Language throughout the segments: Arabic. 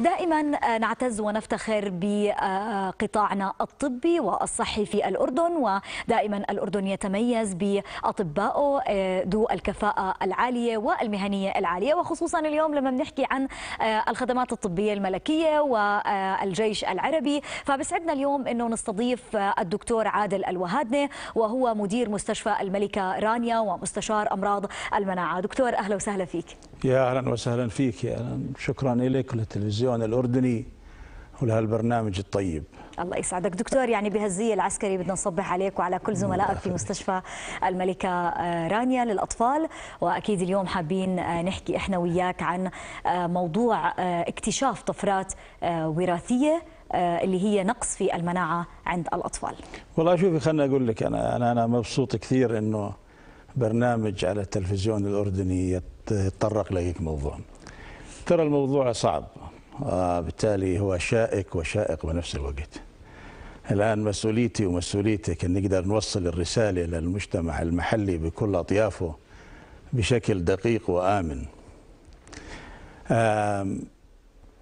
دائما آه، نعتز ونفتخر بقطاعنا الطبي والصحي في الأردن ودائما الأردن يتميز بأطبائه آه، ذو الكفاءة العالية والمهنية العالية وخصوصا اليوم لما بنحكي عن آه، الخدمات الطبية الملكية والجيش العربي فبسعدنا اليوم أنه نستضيف الدكتور عادل الوهادنة وهو مدير مستشفى الملكة رانيا ومستشار أمراض المناعة دكتور أهلا وسهلا فيك يا أهلا وسهلا فيك يا أهلا شكرا إليك التلفزيون الأردني ولهالبرنامج الطيب الله يسعدك دكتور يعني بهالزي العسكري بدنا نصبح عليك وعلى كل زملائك في مستشفى الملكة آه، رانيا للأطفال وأكيد اليوم حابين آه، نحكي إحنا وياك عن آه، موضوع اكتشاف طفرات وراثية اللي هي نقص في المناعة عند الأطفال والله شوفي خلنا أقول لك أنا أنا أنا مبسوط كثير إنه برنامج على التلفزيون الأردني يتطرق لهيك موضوع ترى الموضوع صعب وبالتالي هو شائك وشائق بنفس الوقت الآن مسؤوليتي ومسؤوليتك أن نقدر نوصل الرسالة للمجتمع المحلي بكل أطيافه بشكل دقيق وآمن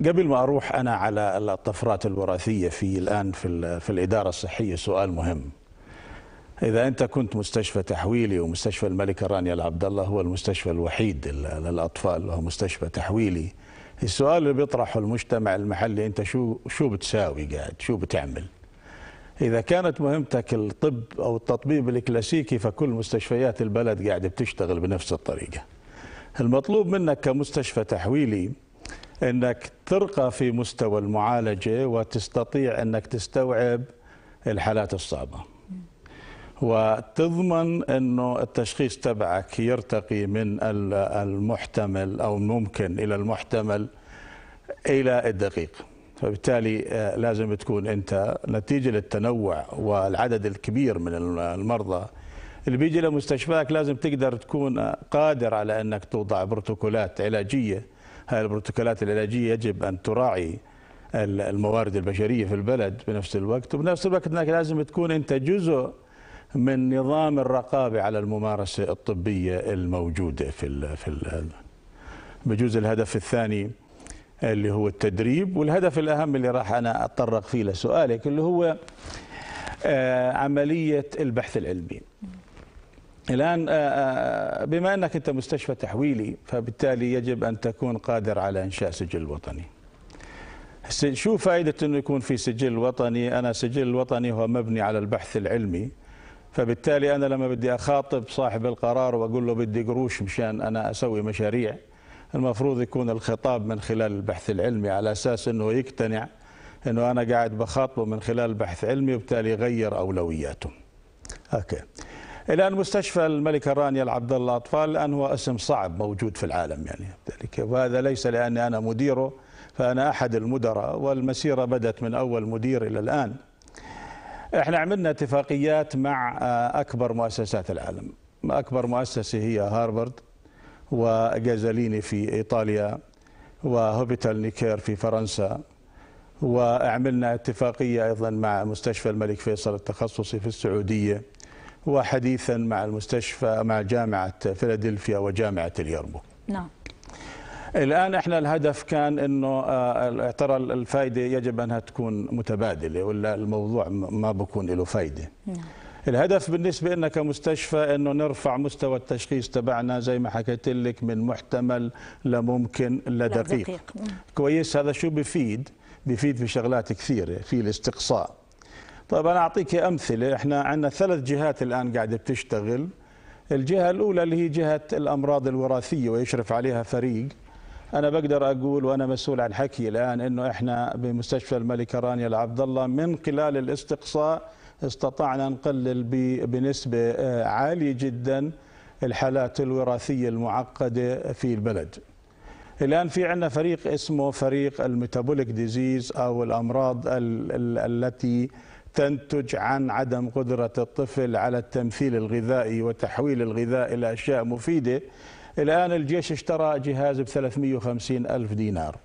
قبل ما أروح أنا على الطفرات الوراثية في الآن في, في الإدارة الصحية سؤال مهم إذا أنت كنت مستشفى تحويلي ومستشفى الملكة رانيا العبد الله هو المستشفى الوحيد للأطفال وهو مستشفى تحويلي السؤال اللي بيطرحه المجتمع المحلي انت شو شو بتساوي قاعد شو بتعمل اذا كانت مهمتك الطب او التطبيب الكلاسيكي فكل مستشفيات البلد قاعده بتشتغل بنفس الطريقه المطلوب منك كمستشفى تحويلي انك ترقى في مستوى المعالجه وتستطيع انك تستوعب الحالات الصعبه وتضمن انه التشخيص تبعك يرتقي من المحتمل او الممكن الى المحتمل الى الدقيق فبالتالي آه، لازم تكون انت نتيجه للتنوع والعدد الكبير من المرضى اللي بيجي لمستشفاك لازم تقدر تكون آه، قادر على انك توضع بروتوكولات علاجيه هاي البروتوكولات العلاجيه يجب ان تراعي الموارد البشريه في البلد بنفس الوقت وبنفس الوقت انك لازم تكون انت جزء من نظام الرقابه على الممارسه الطبيه الموجوده في الـ في الـ بجوز الهدف الثاني اللي هو التدريب والهدف الاهم اللي راح انا اتطرق فيه لسؤالك اللي هو آه، عمليه البحث العلمي. الان آه، آه، بما انك انت مستشفى تحويلي فبالتالي يجب ان تكون قادر على انشاء سجل وطني. شو فائده انه يكون في سجل وطني؟ انا سجل وطني هو مبني على البحث العلمي فبالتالي انا لما بدي اخاطب صاحب القرار واقول له بدي قروش مشان انا اسوي مشاريع المفروض يكون الخطاب من خلال البحث العلمي على اساس انه يقتنع انه انا قاعد بخاطبه من خلال بحث علمي وبالتالي يغير اولوياته. اوكي. الان مستشفى الملكه رانيا العبد الله الاطفال الان هو اسم صعب موجود في العالم يعني ذلك وهذا ليس لاني انا مديره فانا احد المدراء والمسيره بدات من اول مدير الى الان. احنا عملنا اتفاقيات مع آه، اكبر مؤسسات العالم اكبر مؤسسه هي هارفارد وجازاليني في ايطاليا وهوبيتال نيكير في فرنسا وعملنا اتفاقيه ايضا مع مستشفى الملك فيصل التخصصي في السعوديه وحديثا مع المستشفى مع جامعه فيلادلفيا وجامعه اليرموك نعم الان احنا الهدف كان انه آه، ترى الفائده يجب انها تكون متبادله ولا الموضوع ما بكون له فائده نعم. الهدف بالنسبة لنا كمستشفى أنه نرفع مستوى التشخيص تبعنا زي ما حكيت لك من محتمل لممكن لدقيق دقيق. نعم. كويس هذا شو بفيد بفيد في شغلات كثيرة في الاستقصاء طيب أنا أعطيك أمثلة إحنا عندنا ثلاث جهات الآن قاعدة بتشتغل الجهة الأولى اللي هي جهة الأمراض الوراثية ويشرف عليها فريق انا بقدر اقول وانا مسؤول عن حكي الان انه احنا بمستشفى الملكه رانيا العبد الله من خلال الاستقصاء استطعنا نقلل بنسبه آه، عاليه جدا الحالات الوراثيه المعقده في البلد. الان في عندنا فريق اسمه فريق الميتابوليك ديزيز او الامراض التي تنتج عن عدم قدره الطفل على التمثيل الغذائي وتحويل الغذاء الى اشياء مفيده الآن الجيش اشترى جهاز ب 350 ألف دينار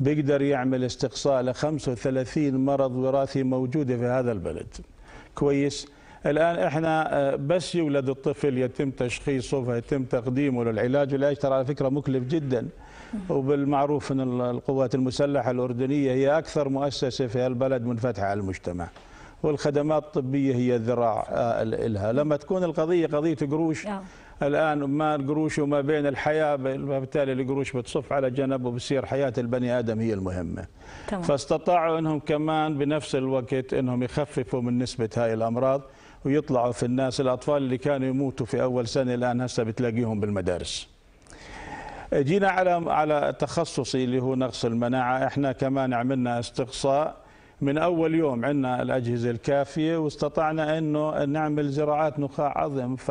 بيقدر يعمل استقصاء ل 35 مرض وراثي موجودة في هذا البلد كويس الآن إحنا آه، بس يولد الطفل يتم تشخيصه فيتم تقديمه للعلاج والعلاج ترى على فكرة مكلف جدا وبالمعروف أن القوات المسلحة الأردنية هي أكثر مؤسسة في البلد منفتحة على المجتمع والخدمات الطبية هي الذراع آه، لها لما تكون القضية قضية قروش نعم. الآن ما القروش وما بين الحياة وبالتالي القروش بتصف على جنب وبصير حياة البني آدم هي المهمة تمام. فاستطاعوا أنهم كمان بنفس الوقت أنهم يخففوا من نسبة هاي الأمراض ويطلعوا في الناس الأطفال اللي كانوا يموتوا في أول سنة الآن هسه بتلاقيهم بالمدارس جينا على على تخصصي اللي هو نقص المناعة احنا كمان عملنا استقصاء من أول يوم عندنا الأجهزة الكافية واستطعنا أنه نعمل زراعات نخاع عظم ف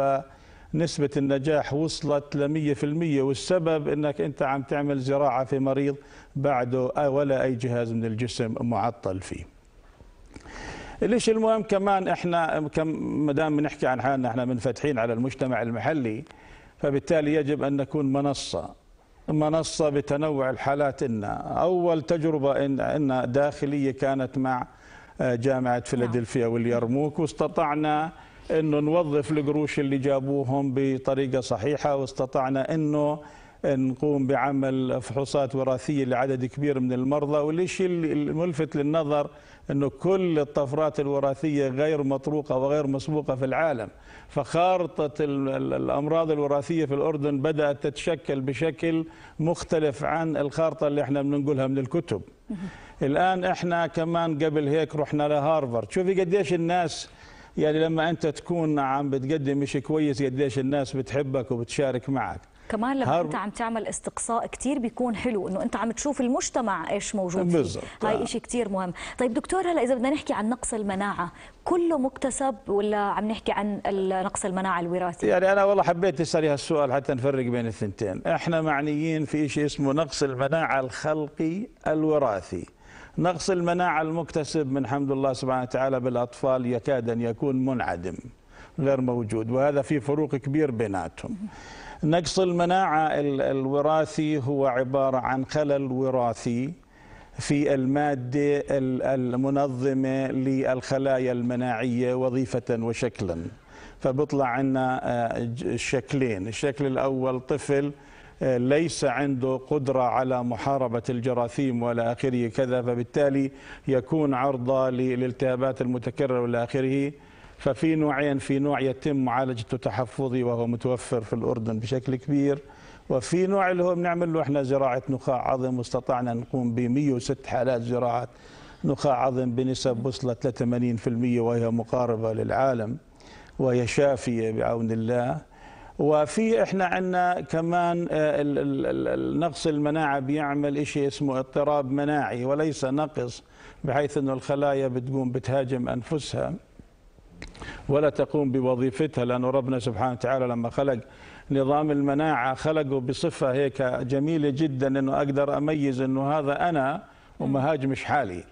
نسبة النجاح وصلت ل 100% والسبب أنك أنت عم تعمل زراعة في مريض بعده آه، ولا أي جهاز من الجسم معطل فيه ليش المهم كمان احنا كم ما دام بنحكي عن حالنا احنا منفتحين على المجتمع المحلي فبالتالي يجب ان نكون منصه منصه بتنوع الحالات لنا اول تجربه ان ان داخليه كانت مع آه، جامعه نعم. فيلادلفيا واليرموك واستطعنا انه نوظف القروش اللي جابوهم بطريقه صحيحه واستطعنا انه نقوم بعمل فحوصات وراثيه لعدد كبير من المرضى والشيء الملفت للنظر انه كل الطفرات الوراثيه غير مطروقه وغير مسبوقه في العالم فخارطه الامراض الوراثيه في الاردن بدات تتشكل بشكل مختلف عن الخارطه اللي احنا بننقلها من الكتب الان احنا كمان قبل هيك رحنا لهارفارد شوفي قديش الناس يعني لما انت تكون عم بتقدم شيء كويس قديش الناس بتحبك وبتشارك معك كمان لما هرب. انت عم تعمل استقصاء كثير بيكون حلو انه انت عم تشوف المجتمع ايش موجود فيه هاي شيء كثير مهم طيب دكتور هلا اذا بدنا نحكي عن نقص المناعه كله مكتسب ولا عم نحكي عن نقص المناعه الوراثي يعني انا والله حبيت اسالي هالسؤال حتى نفرق بين الثنتين احنا معنيين في شيء اسمه نقص المناعه الخلقي الوراثي نقص المناعة المكتسب من حمد الله سبحانه وتعالى بالأطفال يكاد أن يكون منعدم غير موجود وهذا في فروق كبير بيناتهم نقص المناعة الوراثي هو عبارة عن خلل وراثي في المادة المنظمة للخلايا المناعية وظيفة وشكلا فبطلع عندنا آه، شكلين الشكل الأول طفل ليس عنده قدرة على محاربة الجراثيم ولا آخره كذا فبالتالي يكون عرضة للالتهابات المتكررة ولا آخره ففي نوعين في نوع يتم معالجته تحفظي وهو متوفر في الأردن بشكل كبير وفي نوع اللي هو بنعمل له احنا زراعة نخاع عظم واستطعنا نقوم ب 106 حالات زراعة نخاع عظم بنسب وصلت ل 80% وهي مقاربة للعالم وهي شافية بعون الله وفي احنا عندنا كمان آه، نقص المناعه بيعمل شيء اسمه اضطراب مناعي وليس نقص بحيث انه الخلايا بتقوم بتهاجم انفسها ولا تقوم بوظيفتها لانه ربنا سبحانه وتعالى لما خلق نظام المناعه خلقه بصفه هيك جميله جدا انه اقدر اميز انه هذا انا وما هاجمش حالي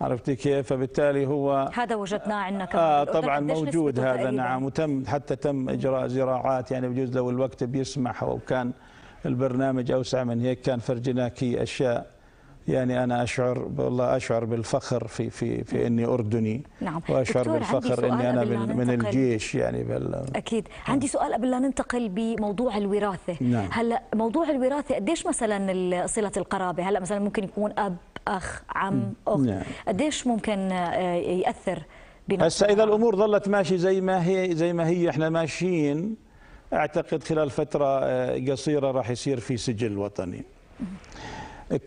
عرفتي كيف فبالتالي هو هذا وجدناه عندنا كمان آه طبعا موجود هذا تقريبا. نعم وتم حتى تم اجراء زراعات يعني بجوز لو الوقت بيسمح او كان البرنامج اوسع من هيك كان فرجناكي اشياء يعني انا اشعر والله اشعر بالفخر في في في اني اردني نعم واشعر بالفخر اني انا من, من الجيش يعني بال... اكيد آه. عندي سؤال قبل لا ننتقل بموضوع الوراثه نعم. هلا موضوع الوراثه قديش مثلا صله القرابه هلا مثلا ممكن يكون اب اخ عم اخت نعم. قديش ممكن آه، ياثر هسه اذا الامور ظلت ماشي زي ما هي زي ما هي احنا ماشيين اعتقد خلال فتره آه، قصيره راح يصير في سجل وطني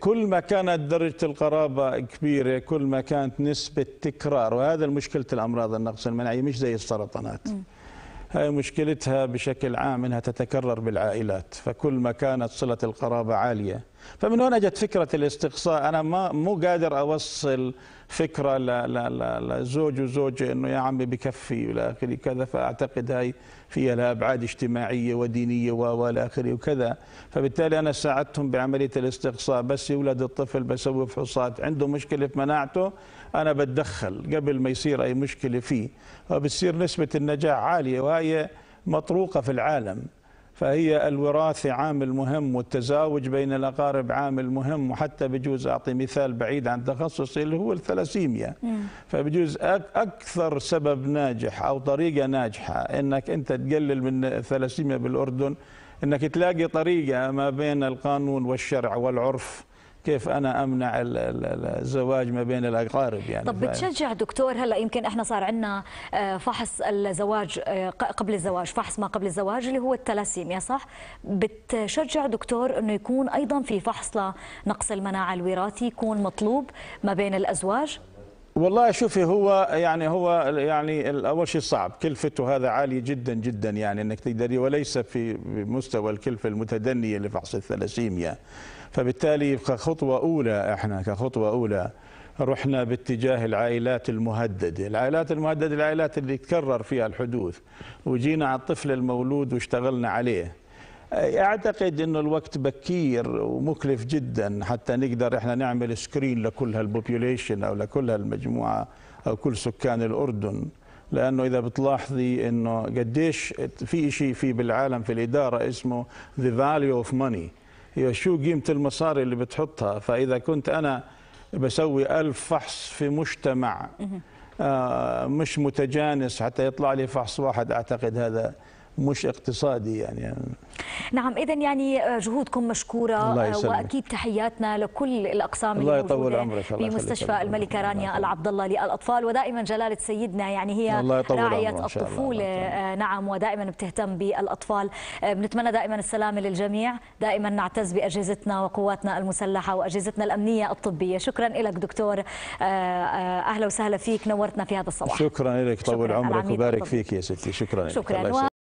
كل ما كانت درجة القرابة كبيرة كل ما كانت نسبة تكرار وهذا مشكلة الأمراض النقص المناعي مش زي السرطانات هاي مشكلتها بشكل عام أنها تتكرر بالعائلات فكل ما كانت صلة القرابة عالية فمن هنا جت فكرة الاستقصاء أنا ما مو قادر أوصل فكرة لزوج وزوجة أنه يا عمي بكفي ولا آخره كذا فأعتقد هاي فيها لها أبعاد اجتماعية ودينية وإلى آخره وكذا فبالتالي أنا ساعدتهم بعملية الاستقصاء بس يولد الطفل بسوي فحوصات عنده مشكلة في مناعته أنا بتدخل قبل ما يصير أي مشكلة فيه فبتصير نسبة النجاح عالية وهي مطروقة في العالم فهي الوراثة عامل مهم والتزاوج بين الأقارب عامل مهم وحتى بجوز أعطي مثال بعيد عن تخصصي اللي هو الثلاسيميا نعم. فبجوز أكثر سبب ناجح أو طريقة ناجحة أنك أنت تقلل من الثلاسيميا بالأردن أنك تلاقي طريقة ما بين القانون والشرع والعرف كيف انا امنع الزواج ما بين الاقارب يعني طب بتشجع دكتور هلا يمكن احنا صار عندنا آه، فحص الزواج آه، قبل الزواج فحص ما قبل الزواج اللي هو التلاسيميا صح بتشجع دكتور انه يكون ايضا في فحص لنقص المناعه الوراثي يكون مطلوب ما بين الازواج والله شوفي هو يعني هو يعني اول شيء صعب كلفته هذا عالي جدا جدا يعني انك تقدري وليس في مستوى الكلفه المتدنيه لفحص الثلاسيميا فبالتالي كخطوة أولى إحنا كخطوة أولى رحنا باتجاه العائلات المهددة العائلات المهددة العائلات اللي تكرر فيها الحدوث وجينا على الطفل المولود واشتغلنا عليه اعتقد انه الوقت بكير ومكلف جدا حتى نقدر احنا نعمل سكرين لكل هالبوبيوليشن او لكل هالمجموعه او كل سكان الاردن لانه اذا بتلاحظي انه قديش في شيء في بالعالم في الاداره اسمه ذا فاليو اوف ماني شو قيمة المصاري اللي بتحطها فإذا كنت أنا بسوي ألف فحص في مجتمع آه، مش متجانس حتى يطلع لي فحص واحد أعتقد هذا مش اقتصادي يعني, نعم اذا يعني آه، جهودكم مشكوره آه، واكيد تحياتنا لكل الاقسام الله يطول عمرك الله مستشفى الملكه رانيا العبد الله للاطفال ودائما جلاله سيدنا يعني هي راعيه الطفوله الله. آه، نعم ودائما بتهتم بالاطفال بنتمنى دائما السلامه للجميع دائما نعتز باجهزتنا وقواتنا المسلحه واجهزتنا الامنيه الطبيه شكرا لك دكتور اهلا وسهلا فيك نورتنا في هذا الصباح شكرا لك طول عمرك وبارك فيك يا ستي شكرا لك شكرا